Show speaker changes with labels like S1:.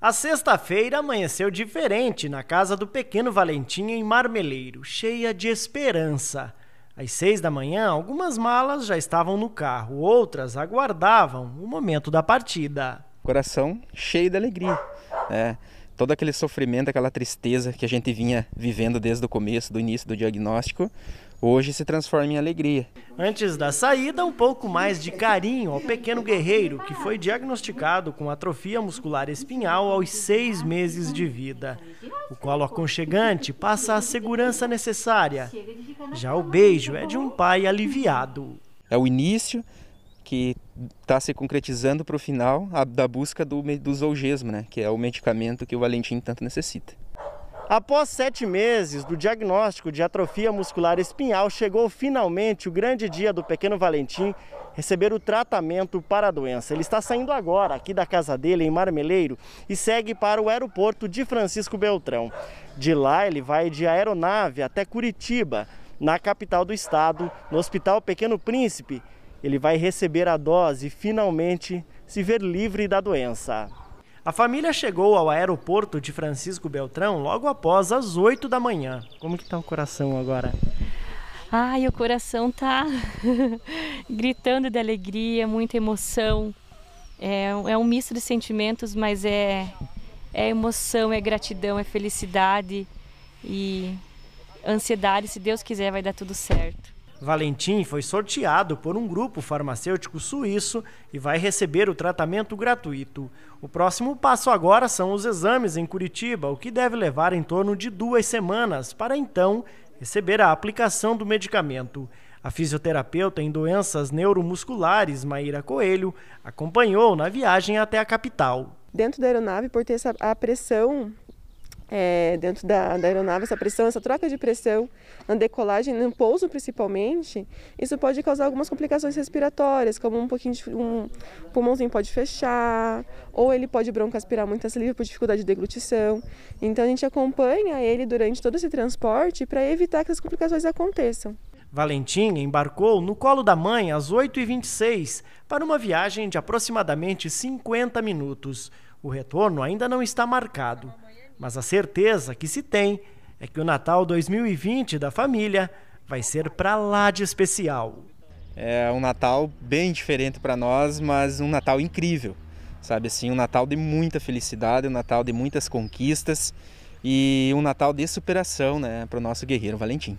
S1: A sexta-feira amanheceu diferente na casa do pequeno Valentim em Marmeleiro, cheia de esperança. Às seis da manhã, algumas malas já estavam no carro, outras aguardavam o momento da partida. Coração cheio de alegria.
S2: É, todo aquele sofrimento, aquela tristeza que a gente vinha vivendo desde o começo,
S1: do início do diagnóstico, hoje se transforma em alegria. Antes da saída, um pouco mais de carinho ao pequeno guerreiro que foi diagnosticado com atrofia muscular espinhal aos seis meses de vida. O colo aconchegante passa a segurança necessária. Já o beijo é de um pai aliviado. É o início
S2: que está se concretizando para o final a, da busca do, do zolgesmo, né? que é o medicamento que o Valentim tanto necessita.
S1: Após sete meses do diagnóstico de atrofia muscular espinhal, chegou finalmente o grande dia do pequeno Valentim receber o tratamento para a doença. Ele está saindo agora aqui da casa dele em Marmeleiro e segue para o aeroporto de Francisco Beltrão. De lá ele vai de aeronave até Curitiba, na capital do estado, no Hospital Pequeno Príncipe. Ele vai receber a dose e finalmente se ver livre da doença. A família chegou ao aeroporto de Francisco Beltrão logo após as 8 da manhã. Como que tá o coração agora?
S3: Ai, o coração tá gritando de alegria, muita emoção. É, é um misto de sentimentos, mas é, é emoção, é gratidão, é felicidade e ansiedade. Se Deus quiser, vai dar tudo certo.
S1: Valentim foi sorteado por um grupo farmacêutico suíço e vai receber o tratamento gratuito. O próximo passo agora são os exames em Curitiba, o que deve levar em torno de duas semanas para então receber a aplicação do medicamento. A fisioterapeuta em doenças neuromusculares, Maíra Coelho, acompanhou na viagem até a capital.
S4: Dentro da aeronave, por ter essa, a pressão é, dentro da, da, aeronave, essa pressão, essa troca de pressão na decolagem, no pouso principalmente, isso pode causar algumas complicações respiratórias, como um pouquinho de um pulmãozinho pode fechar, ou ele pode broncoaspirar muita saliva por dificuldade de deglutição. Então a gente acompanha ele durante todo esse transporte para evitar que essas complicações aconteçam.
S1: Valentim embarcou no colo da mãe às 8h26 para uma viagem de aproximadamente 50 minutos. O retorno ainda não está marcado, mas a certeza que se tem é que o Natal 2020 da família vai ser para lá de especial. É um Natal
S2: bem diferente para nós, mas um Natal incrível, sabe assim, um Natal de muita felicidade, um Natal de muitas conquistas e um Natal de superação, né, para o nosso guerreiro Valentim.